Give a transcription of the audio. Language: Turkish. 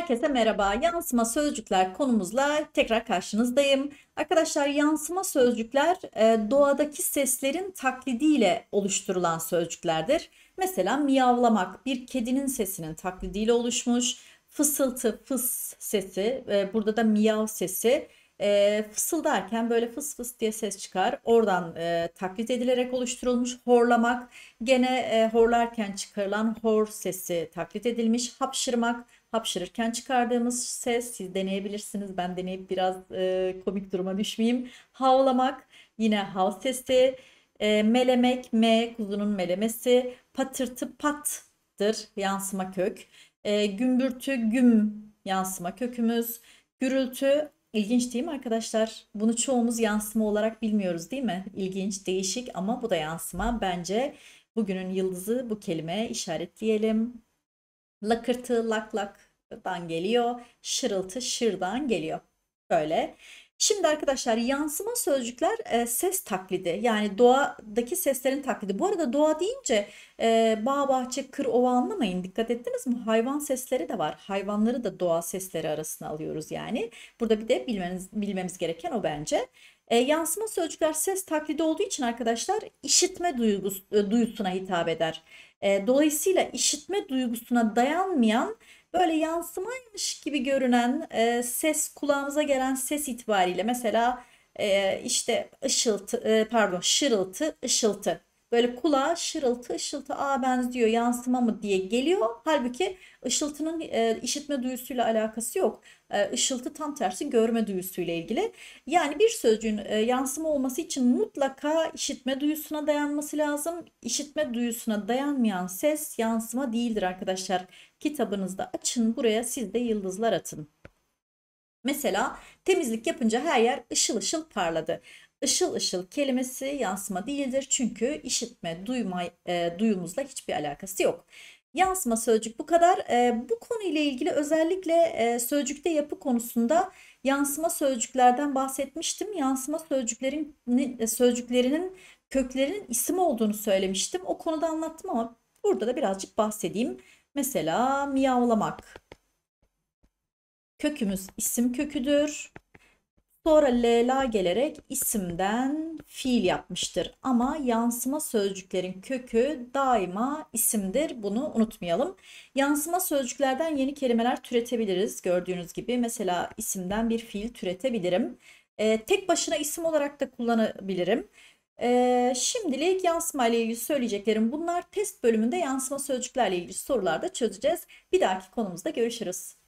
Herkese merhaba. Yansıma sözcükler konumuzla tekrar karşınızdayım. Arkadaşlar yansıma sözcükler e, doğadaki seslerin taklidiyle oluşturulan sözcüklerdir. Mesela miyavlamak bir kedinin sesinin taklidiyle oluşmuş. Fısıltı, fıs sesi, e, burada da miyav sesi. E, fısıldarken böyle fıs fıs diye ses çıkar. Oradan taklit edilerek oluşturulmuş. Horlamak gene horlarken çıkarılan hor sesi taklit edilmiş. Hapşırmak hapşırırken çıkardığımız ses siz deneyebilirsiniz. Ben deneyip biraz e, komik duruma düşmeyeyim. Havlamak yine hav sesi. E, melemek m kuzunun melemesi. Patırtı pattır yansıma kök. E, gümbürtü güm yansıma kökümüz. Gürültü ilginç değil mi arkadaşlar? Bunu çoğumuz yansıma olarak bilmiyoruz değil mi? İlginç, değişik ama bu da yansıma. Bence bugünün yıldızı bu kelime işaretleyelim. Lakırtı laklaktan geliyor. Şırıltı şırdan geliyor. Böyle. Şimdi arkadaşlar yansıma sözcükler e, ses taklidi yani doğadaki seslerin taklidi. Bu arada doğa deyince e, bağ bahçe kır ova anlamayın dikkat ettiniz mi? Hayvan sesleri de var hayvanları da doğa sesleri arasına alıyoruz yani. Burada bir de bilmeniz, bilmemiz gereken o bence. E, yansıma sözcükler ses taklidi olduğu için arkadaşlar işitme e, duygusu duyusuna hitap eder. E, dolayısıyla işitme duygusuna dayanmayan böyle yansımaymış gibi görünen e, ses kulağımıza gelen ses itibariyle mesela e, işte ışıltı e, pardon şırıltı ışıltı böyle kulağa şırıltı ışıltı a benziyor yansıma mı diye geliyor. Halbuki ışıltının e, işitme duyusuyla alakası yok. E, ışıltı tam tersi görme duyusuyla ilgili. Yani bir sözcüğün e, yansıma olması için mutlaka işitme duyusuna dayanması lazım. İşitme duyusuna dayanmayan ses yansıma değildir arkadaşlar. Kitabınızda açın buraya siz de yıldızlar atın. Mesela temizlik yapınca her yer ışıl ışıl parladı. Işıl ışıl kelimesi yansıma değildir çünkü işitme, duyma, e, duyumuzla hiçbir alakası yok. Yansıma sözcük bu kadar. E, bu konuyla ilgili özellikle e, sözcükte yapı konusunda yansıma sözcüklerden bahsetmiştim. Yansıma sözcüklerin e, sözcüklerinin köklerinin isim olduğunu söylemiştim. O konuda anlattım ama burada da birazcık bahsedeyim. Mesela miyavlamak. Kökümüz isim köküdür. Sonra lela gelerek isimden fiil yapmıştır. Ama yansıma sözcüklerin kökü daima isimdir. Bunu unutmayalım. Yansıma sözcüklerden yeni kelimeler türetebiliriz. Gördüğünüz gibi mesela isimden bir fiil türetebilirim. Ee, tek başına isim olarak da kullanabilirim. Ee, şimdilik yansıma ile ilgili söyleyeceklerim bunlar. Test bölümünde yansıma sözcüklerle ilgili sorularda çözeceğiz. Bir dahaki konumuzda görüşürüz.